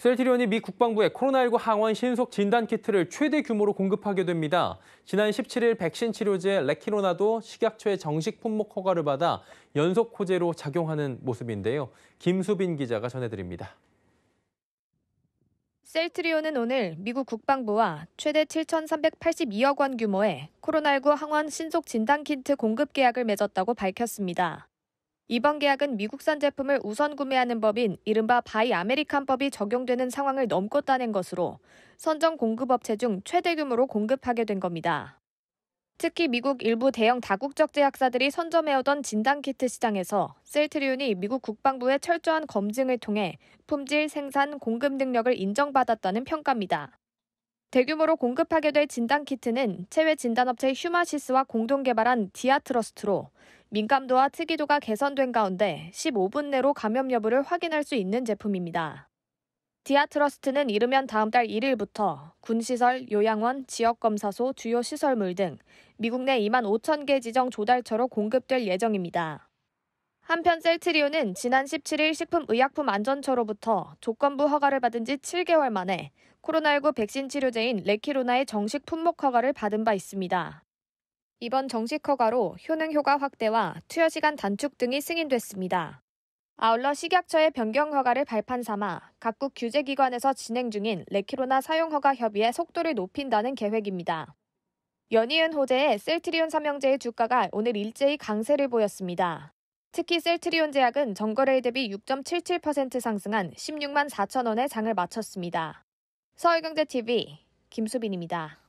셀트리온이 미 국방부에 코로나19 항원 신속 진단 키트를 최대 규모로 공급하게 됩니다. 지난 17일 백신 치료제 레키로나도 식약처의 정식 품목 허가를 받아 연속 호재로 작용하는 모습인데요. 김수빈 기자가 전해드립니다. 셀트리온은 오늘 미국 국방부와 최대 7,382억 원 규모의 코로나19 항원 신속 진단 키트 공급 계약을 맺었다고 밝혔습니다. 이번 계약은 미국산 제품을 우선 구매하는 법인 이른바 바이 아메리칸법이 적용되는 상황을 넘고 다는 것으로 선정 공급업체 중 최대 규모로 공급하게 된 겁니다. 특히 미국 일부 대형 다국적 제약사들이 선점해오던 진단키트 시장에서 셀트리온이 미국 국방부의 철저한 검증을 통해 품질, 생산, 공급 능력을 인정받았다는 평가입니다. 대규모로 공급하게 될 진단키트는 체외 진단업체 휴마시스와 공동 개발한 디아트러스트로 민감도와 특이도가 개선된 가운데 15분 내로 감염 여부를 확인할 수 있는 제품입니다. 디아트러스트는 이르면 다음 달 1일부터 군시설, 요양원, 지역검사소, 주요 시설물 등 미국 내 2만 5천 개 지정 조달처로 공급될 예정입니다. 한편 셀트리온은 지난 17일 식품의약품안전처로부터 조건부 허가를 받은 지 7개월 만에 코로나19 백신 치료제인 레키로나의 정식 품목 허가를 받은 바 있습니다. 이번 정식 허가로 효능 효과 확대와 투여 시간 단축 등이 승인됐습니다. 아울러 식약처의 변경 허가를 발판 삼아 각국 규제 기관에서 진행 중인 레키로나 사용 허가 협의의 속도를 높인다는 계획입니다. 연이은 호재의 셀트리온 삼형제의 주가가 오늘 일제히 강세를 보였습니다. 특히 셀트리온 제약은 전거래일 대비 6.77% 상승한 16만 4천 원의 장을 마쳤습니다. 서울경제TV 김수빈입니다.